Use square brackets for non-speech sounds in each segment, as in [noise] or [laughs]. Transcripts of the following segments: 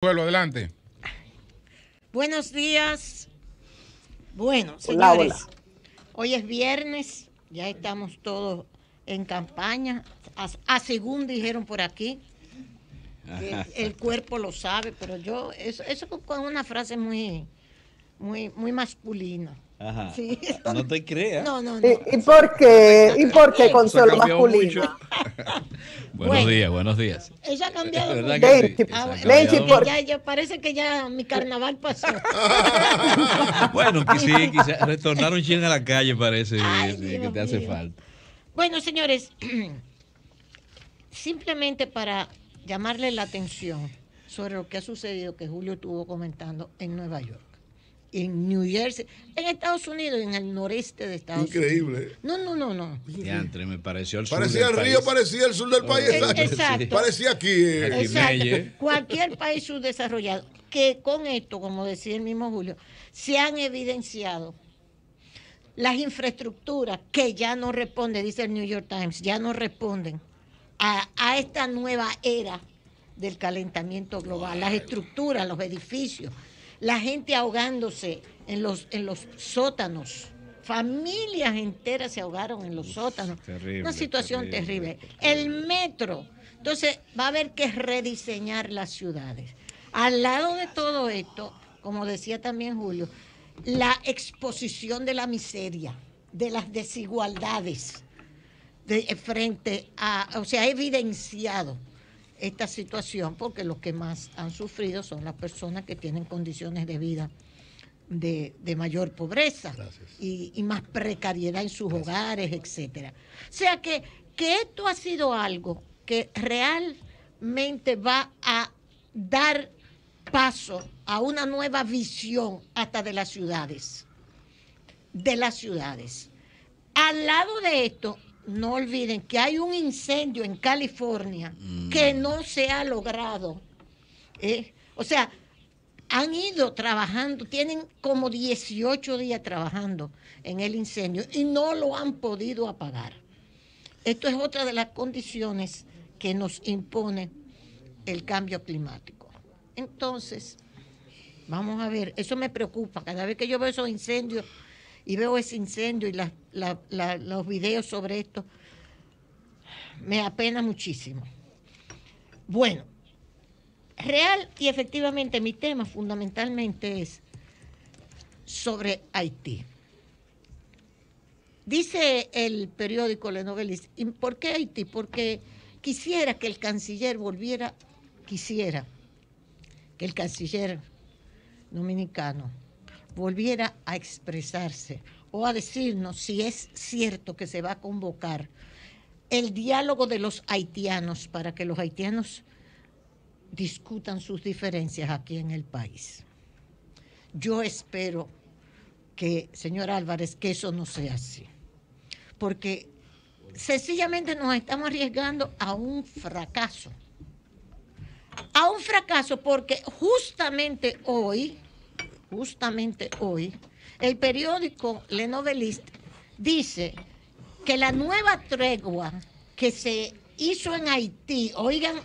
Pueblo, adelante. Buenos días. Bueno, señores, hoy es viernes, ya estamos todos en campaña, a, según dijeron por aquí. [laughs] El, cuerpo lo sabe, pero yo, eso, eso es una frase muy, muy, muy masculina. No te creas. ¿Y, por qué? ¿Y por qué Consuelo masculino? [laughs] buenos días, buenos días. Ella ha cambiado. parece que ya mi carnaval pasó. [laughs] bueno, que sí, quizás retornaron chin a la calle, parece que te hace falta. Bueno, señores, [clears throat] simplemente para llamarle la atención sobre lo que ha sucedido que Julio estuvo comentando en Nueva York en New Jersey, en Estados Unidos, en el noreste de Estados Unidos. Increíble. No, no, no, no. me pareció el sur Parecía el río, parecía el sur del país. Eh, [laughs] exacto. Parecía aquí. Eh. Cualquier país subdesarrollado. Que con esto, como decía el mismo Julio, se han evidenciado las infraestructuras que ya no responden, dice el New York Times, ya no responden a, a esta nueva era del calentamiento global, las estructuras, los edificios, la gente ahogándose en los, en los sótanos. Familias enteras se ahogaron en los sótanos. Una situación terrible, El metro. Entonces va a haber que rediseñar las ciudades. Al lado de todo esto, como decía también Julio, la exposición de la miseria, de las desigualdades de, eh, frente a, o sea, evidenciado esta situación porque los que más han sufrido son las personas que tienen condiciones de vida de, mayor pobreza y, más precariedad en sus hogares, etcétera. O sea que, que esto ha sido algo que realmente va a dar paso a una nueva visión hasta de las ciudades, de las ciudades. Al lado de esto no olviden que hay un incendio en California mm. que no se ha logrado. ¿eh? O sea, han ido trabajando, tienen como 18 días trabajando en el incendio y no lo han podido apagar. Esto es otra de las condiciones que nos impone el cambio climático. Entonces, vamos a ver, eso me preocupa. Cada vez que yo veo esos incendios y veo ese incendio y los videos sobre esto, me apena muchísimo. Bueno, real y efectivamente mi tema fundamentalmente es sobre Haití. Dice el periódico Le ¿y por qué Haití? Porque quisiera que el canciller volviera, quisiera que el canciller dominicano volviera a expresarse o a decirnos si es cierto que se va a convocar el diálogo de los haitianos para que los haitianos discutan sus diferencias aquí en el país. Yo espero que, señor Álvarez, que eso no sea así, porque sencillamente nos estamos arriesgando a un fracaso, a un fracaso porque justamente hoy justamente hoy, el periódico Le Novelist dice que la nueva tregua que se hizo en Haití, oigan,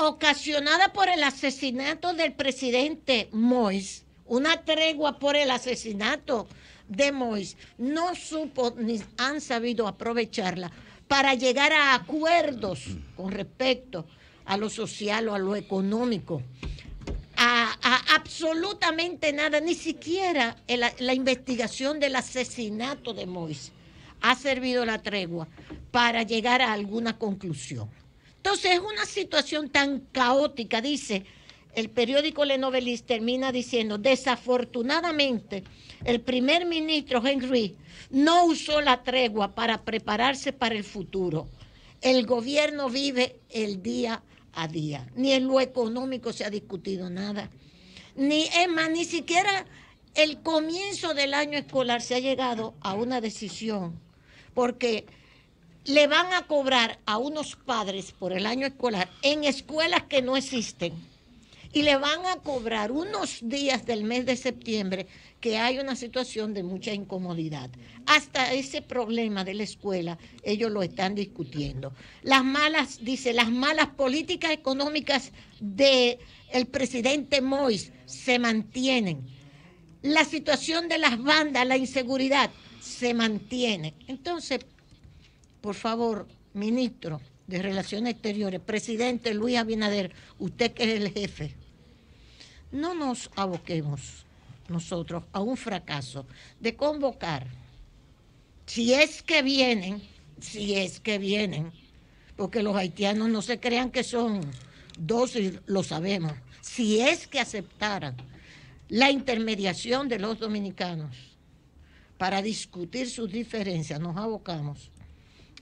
ocasionada por el asesinato del presidente Mois, una tregua por el asesinato de Mois, no supo ni han sabido aprovecharla para llegar a acuerdos con respecto a lo social o a lo económico absolutamente nada, ni siquiera la investigación del asesinato de Mois ha servido la tregua para llegar a alguna conclusión. Entonces es una situación tan caótica, dice el periódico Lenovelis, termina diciendo, desafortunadamente, el primer ministro Henry no usó la tregua para prepararse para el futuro. El gobierno vive el día a día, ni en lo económico se ha discutido nada ni, Emma, ni siquiera el comienzo del año escolar se ha llegado a una decisión, porque le van a cobrar a unos padres por el año escolar en escuelas que no existen y le van a cobrar unos días del mes de septiembre que hay una situación de mucha incomodidad. Hasta ese problema de la escuela ellos lo están discutiendo. Las malas, dice, las malas políticas económicas del presidente Mois se mantienen. La situación de las bandas, la inseguridad se mantiene. Entonces, por favor, ministro de Relaciones Exteriores, presidente Luis Abinader, usted que es el jefe, no nos aboquemos nosotros a un fracaso de convocar, si es que vienen, si es que vienen, porque los haitianos no se crean que son dos y lo sabemos, si es que aceptaran la intermediación de los dominicanos para discutir sus diferencias, nos abocamos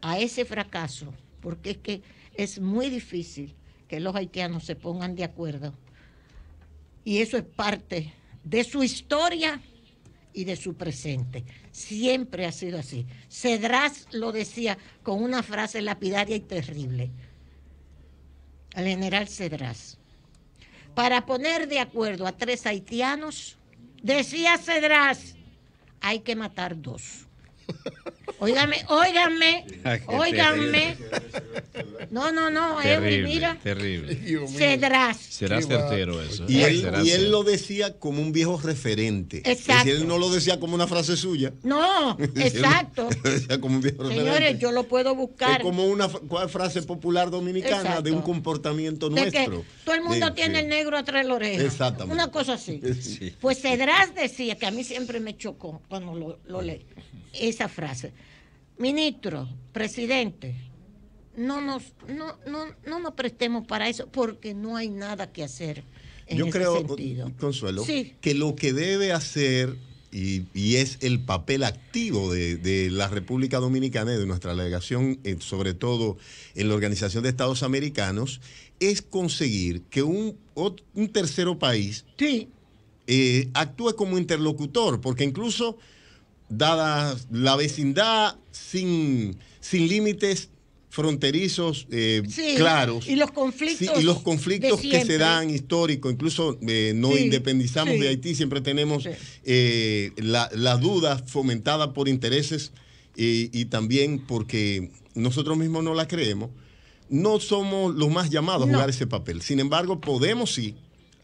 a ese fracaso, porque es que es muy difícil que los haitianos se pongan de acuerdo y eso es parte de su historia y de su presente. Siempre ha sido así. Cedrás lo decía con una frase lapidaria y terrible. Al general Cedrás. Para poner de acuerdo a tres haitianos, decía Cedrás, hay que matar dos. [laughs] Óigame, óigame, óigame. No, no, no, terrible, mira. Terrible. Serás. Será certero eso. Y él, lo decía como un viejo referente. Exacto. Y él no lo decía como una frase suya. No, [laughs] exacto. Señores, yo lo puedo buscar. Es como una frase popular dominicana de un comportamiento de nuestro. todo el mundo tiene el negro atrás de la oreja. Exactamente. Una cosa así. [laughs] Pues Cedrás decía, que a mí siempre me chocó cuando lo, lo leí, esa frase. Ministro, presidente, no nos, no, nos prestemos para eso porque no hay nada que hacer. En Yo creo, Consuelo, que lo que debe hacer y, es el papel activo de, la República Dominicana y de nuestra delegación, eh, sobre todo en la Organización de Estados Americanos, es conseguir que un, un tercero país eh, actúe como interlocutor, porque incluso dada la vecindad sin, sin límites fronterizos eh, claros. Y los conflictos. y los conflictos que se dan históricos. Incluso eh, no independizamos de Haití, siempre tenemos eh, la, duda fomentada por intereses y también porque nosotros mismos no la creemos. No somos los más llamados a jugar ese papel. Sin embargo, podemos sí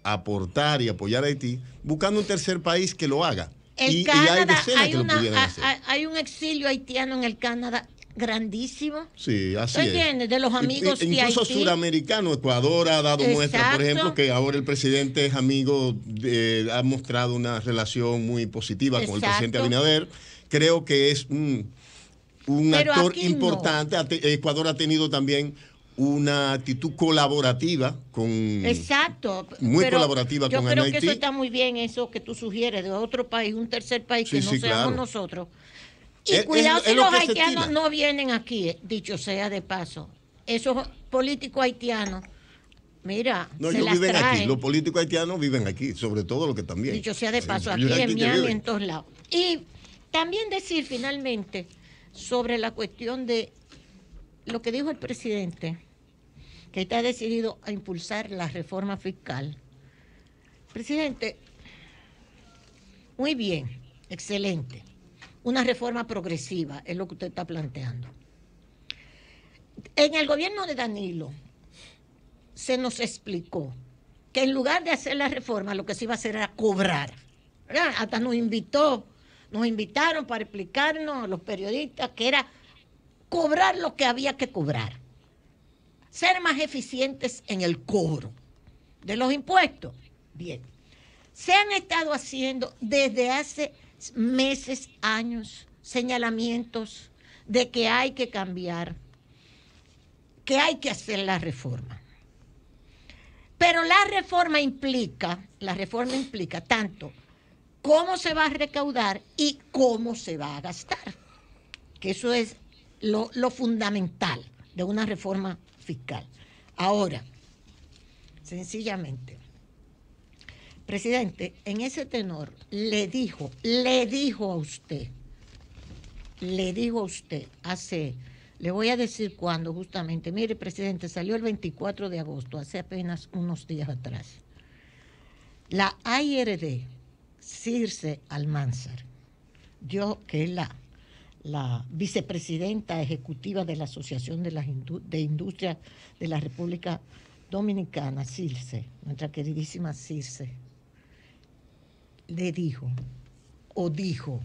aportar y apoyar a Haití buscando un tercer país que lo haga. y, hay, que lo pudieran hacer. hay un exilio haitiano en el Canadá grandísimo. Sí, así De los amigos Incluso sudamericano, Ecuador ha dado muestra, por ejemplo, que ahora el presidente es amigo, ha mostrado una relación muy positiva con el presidente Abinader. Creo que es un, actor importante. Ecuador ha tenido también una actitud colaborativa con exacto muy colaborativa yo creo que eso está muy bien eso que tú sugieres de otro país un tercer país que no sea con nosotros y cuidado que los haitianos no vienen aquí, eh, dicho sea de paso. Esos políticos haitianos, mira, no, viven aquí. Los políticos haitianos viven aquí, sobre todo los que también. Dicho sea de paso, aquí en Miami, en todos lados. Y también decir finalmente sobre la cuestión de lo que dijo el presidente, que está decidido a impulsar la reforma fiscal. Presidente, muy bien, excelente una reforma progresiva, es lo que usted está planteando. En el gobierno de Danilo se nos explicó que en lugar de hacer la reforma, lo que se iba a hacer era cobrar. Hasta nos invitó, nos invitaron para explicarnos a los periodistas que era cobrar lo que había que cobrar. Ser más eficientes en el cobro de los impuestos. Bien. Se han estado haciendo desde hace meses, años, señalamientos de que hay que cambiar, que hay que hacer la reforma. Pero la reforma implica, la reforma implica tanto cómo se va a recaudar y cómo se va a gastar, que eso es lo, fundamental de una reforma fiscal. Ahora, sencillamente, Presidente, en ese tenor, le dijo, le dijo a usted, le dijo a usted hace, le voy a decir cuándo justamente, mire, presidente, salió el 24 de agosto, hace apenas unos días atrás. La IRD Circe Almanzar, yo que es la, la vicepresidenta ejecutiva de la Asociación de, industria de de la República Dominicana, Circe, nuestra queridísima Circe le dijo o dijo,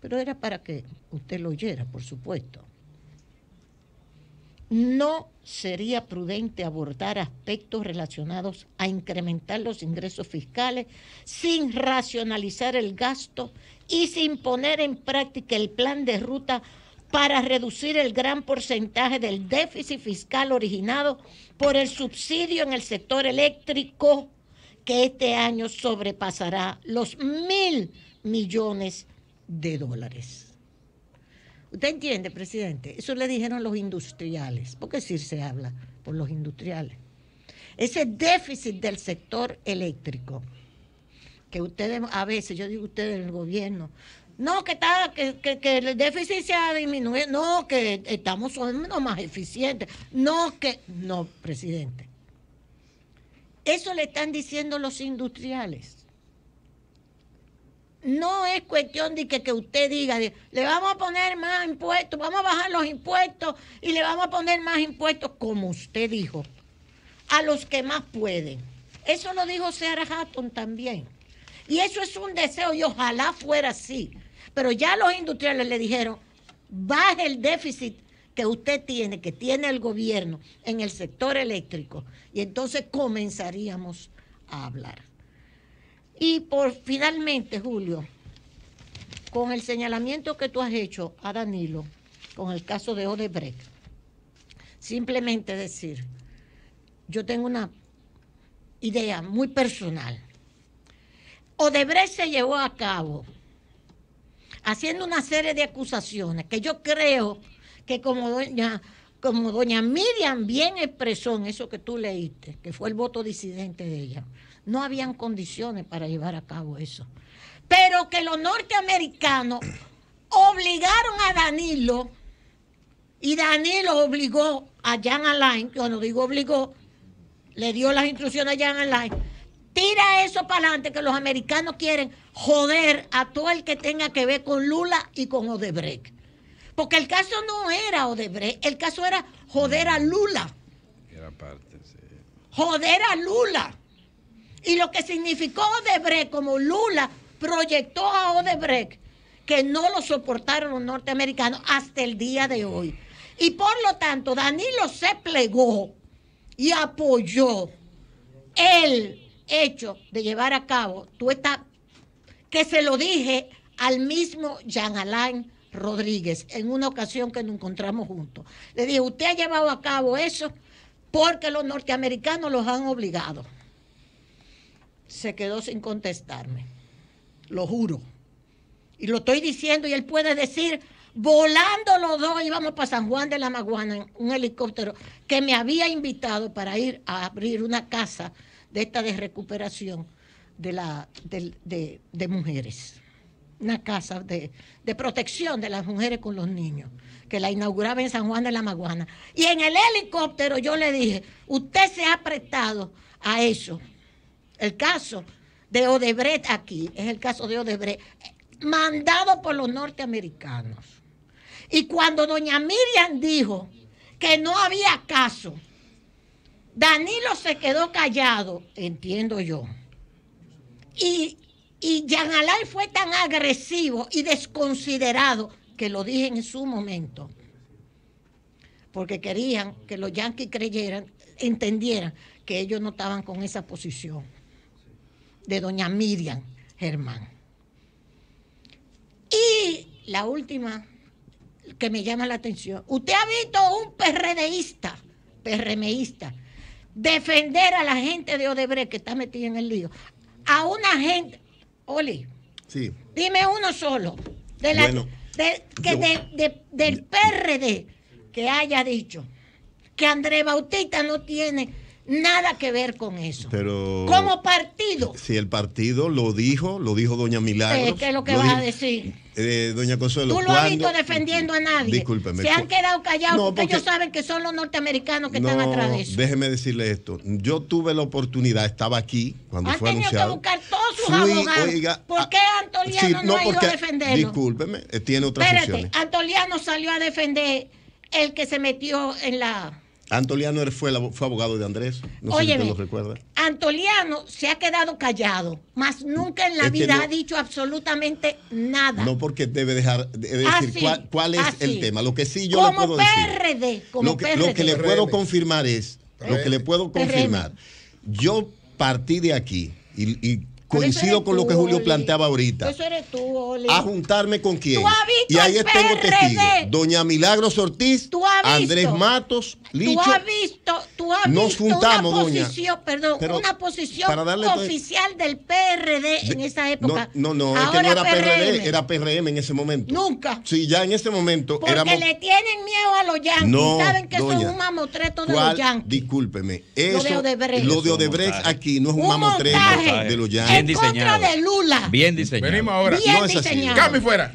pero era para que usted lo oyera, por supuesto. No sería prudente abordar aspectos relacionados a incrementar los ingresos fiscales sin racionalizar el gasto y sin poner en práctica el plan de ruta para reducir el gran porcentaje del déficit fiscal originado por el subsidio en el sector eléctrico que este año sobrepasará los mil millones de dólares. ¿Usted entiende, presidente? Eso le dijeron los industriales, Por qué sí se habla por los industriales. Ese déficit del sector eléctrico, que ustedes, a veces, yo digo ustedes en el gobierno, no, que, está, el déficit se ha disminuido, no, que estamos siendo más eficientes, no, que, no, presidente. Eso le están diciendo los industriales. No es cuestión de que, usted diga, le vamos a poner más impuestos, vamos a bajar los impuestos y le vamos a poner más impuestos, como usted dijo, a los que más pueden. Eso lo dijo Sarah Hatton también. Y eso es un deseo y ojalá fuera así. Pero ya los industriales le dijeron, baje el déficit que usted tiene, que tiene el gobierno en el sector eléctrico. Y entonces comenzaríamos a hablar. Y por finalmente, Julio, con el señalamiento que tú has hecho a Danilo, con el caso de Odebrecht, simplemente decir, yo tengo una idea muy personal. Odebrecht se llevó a cabo haciendo una serie de acusaciones que yo creo que como doña, como doña Miriam bien expresó en eso que tú leíste, que fue el voto disidente de ella, no habían condiciones para llevar a cabo eso. Pero que los norteamericanos obligaron a Danilo, y Danilo obligó a Jan Alain, cuando digo obligó, le dio las instrucciones a Jan Alain, tira eso para adelante que los americanos quieren joder a todo el que tenga que ver con Lula y con Odebrecht. Porque el caso no era Odebrecht, el caso era joder a Lula. Era parte, sí. Joder a Lula. Y lo que significó Odebrecht, como Lula proyectó a Odebrecht, que no lo soportaron los norteamericanos hasta el día de hoy. Y por lo tanto, Danilo se plegó y apoyó el hecho de llevar a cabo tú estás, que se lo dije al mismo Jean Alain Rodríguez en una ocasión que nos encontramos juntos. Le dije, usted ha llevado a cabo eso porque los norteamericanos los han obligado. Se quedó sin contestarme, lo juro. Y lo estoy diciendo y él puede decir, volando los dos íbamos para San Juan de la Maguana en un helicóptero que me había invitado para ir a abrir una casa de esta de recuperación de, la, de mujeres una casa de, protección de las mujeres con los niños, que la inauguraba en San Juan de la Maguana. Y en el helicóptero yo le dije, usted se ha prestado a eso. El caso de Odebrecht aquí, es el caso de Odebrecht, mandado por los norteamericanos. Y cuando doña Miriam dijo que no había caso, Danilo se quedó callado, entiendo yo. Y y Jean Alain fue tan agresivo y desconsiderado que lo dije en su momento, porque querían que los yanquis creyeran, entendieran que ellos no estaban con esa posición de doña Miriam Germán. Y la última que me llama la atención, usted ha visto un PRDista, PRMista, defender a la gente de Odebrecht que está metida en el lío, a una gente, Oli. Sí. Dime uno solo. De que de, del PRD que haya dicho que Andrés Bautista no tiene nada que ver con eso. Pero como partido. Eh, si el partido lo dijo, lo dijo doña Milagros. Eh, ¿Qué es lo que vas a decir? Eh, doña Consuelo. Tú lo has visto defendiendo a nadie. Discúlpeme. Se han quedado callados porque, ellos saben que son los norteamericanos que están atrás de eso. Déjeme decirle esto. Yo tuve la oportunidad, estaba aquí cuando fue anunciado. Han tenido que buscar todos sus abogados. ¿Por ah, qué Antoliano no, no, ha ido a defenderlo? Discúlpeme, tiene otra Espérate, funciones. Antoliano salió a defender el que se metió en la Antoliano fue, abogado de Andrés. No sé si lo recuerda. Antoliano se ha quedado callado, mas nunca en la vida ha dicho absolutamente nada. No porque debe dejar decir cuál, es el tema. Lo que sí yo como puedo decir. Como lo que, PRD. Lo que le puedo confirmar es, lo que le puedo confirmar. Yo partí de aquí y coincido con lo que Julio planteaba ahorita. Eso eres tú, Oli. A juntarme con quién. y ahí tengo testigos. Doña Milagros Ortiz, Andrés Matos, Licho. Tú has visto, tú has visto nos juntamos, una doña. perdón, una posición oficial del PRD en esa época. No, no, no es no era PRM. PRD, era PRM en ese momento. Nunca. Sí, ya en ese momento Porque le tienen miedo a los yanquis. No, Saben que doña, son un mamotreto de los yanquis. Discúlpeme, eso, lo de Odebrecht, lo de Odebrecht aquí no es un, mamotreto de los yanquis. Bien diseñado. contra de Lula. Bien diseñado. Venimos ahora. Bien no diseñado. Cami fuera.